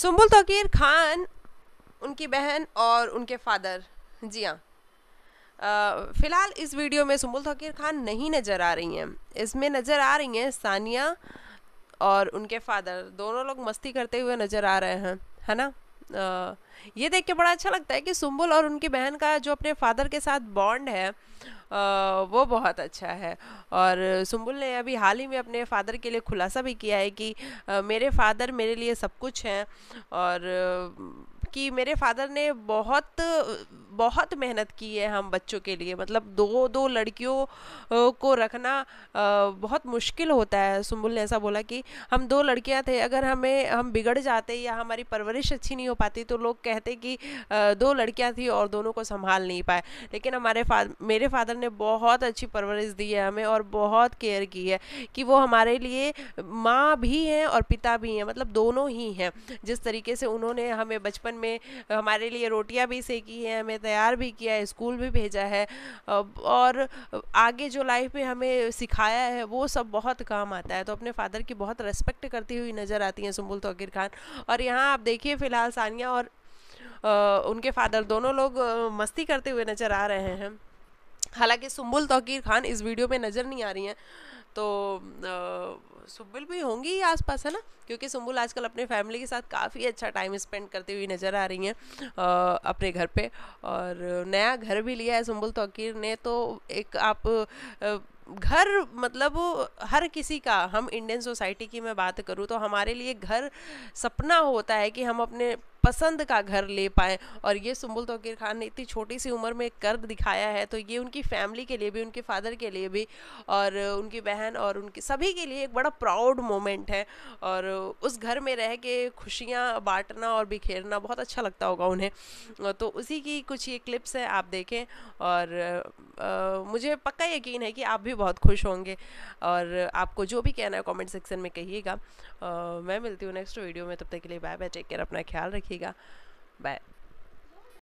सुम्बुल तोकीर खान उनकी बहन और उनके फादर जी हाँ फ़िलहाल इस वीडियो में सुम्बुल तोकीर खान नहीं नज़र आ रही हैं इसमें नज़र आ रही हैं सानिया और उनके फादर दोनों लोग मस्ती करते हुए नज़र आ रहे हैं है ना ये देख के बड़ा अच्छा लगता है कि सुम्बुल और उनकी बहन का जो अपने फादर के साथ बॉन्ड है वो बहुत अच्छा है और सुम्बुल ने अभी हाल ही में अपने फादर के लिए खुलासा भी किया है कि मेरे फादर मेरे लिए सब कुछ हैं और कि मेरे फादर ने बहुत बहुत मेहनत की है हम बच्चों के लिए मतलब दो दो लड़कियों को रखना बहुत मुश्किल होता है सुम्बुल ने ऐसा बोला कि हम दो लड़कियां थे अगर हमें हम बिगड़ जाते या हमारी परवरिश अच्छी नहीं हो पाती तो लोग कहते कि दो लड़कियां थी और दोनों को संभाल नहीं पाए लेकिन हमारे फा मेरे फादर ने बहुत अच्छी परवरिश दी है हमें और बहुत केयर की है कि वो हमारे लिए माँ भी हैं और पिता भी हैं मतलब दोनों ही हैं जिस तरीके से उन्होंने हमें बचपन में हमारे लिए रोटियाँ भी सेकी हैं हमें तैयार भी किया है स्कूल भी भेजा है और आगे जो लाइफ में हमें सिखाया है वो सब बहुत काम आता है तो अपने फादर की बहुत रेस्पेक्ट करती हुई नज़र आती हैं सुम्बुल तोकिर खान और यहाँ आप देखिए फ़िलहाल सानिया और उनके फादर दोनों लोग मस्ती करते हुए नज़र आ रहे हैं हालांकि सुम्बुल तोकीर खान इस वीडियो में नज़र नहीं आ रही हैं तो आ, सुबुल भी होंगी ही आसपास है ना क्योंकि सुबुल आजकल अपने फैमिली के साथ काफ़ी अच्छा टाइम स्पेंड करती हुई नज़र आ रही हैं अपने घर पे और नया घर भी लिया है सुबुल तोकीर ने तो एक आप घर मतलब हर किसी का हम इंडियन सोसाइटी की मैं बात करूँ तो हमारे लिए घर सपना होता है कि हम अपने पसंद का घर ले पाएँ और ये सुम्बुल तोकीर खान ने इतनी छोटी सी उम्र में कर दिखाया है तो ये उनकी फैमिली के लिए भी उनके फादर के लिए भी और उनकी बहन और उनके सभी के लिए एक बड़ा प्राउड मोमेंट है और उस घर में रह के खुशियाँ बांटना और बिखेरना बहुत अच्छा लगता होगा उन्हें तो उसी की कुछ ये क्लिप्स हैं आप देखें और मुझे पक्का यकीन है कि आप भी बहुत खुश होंगे और आपको जो भी कहना है कमेंट सेक्शन में कहिएगा मैं मिलती हूँ नेक्स्ट वीडियो में तब तक के लिए बाय बाय टेक केयर अपना ख्याल रखिएगा बाय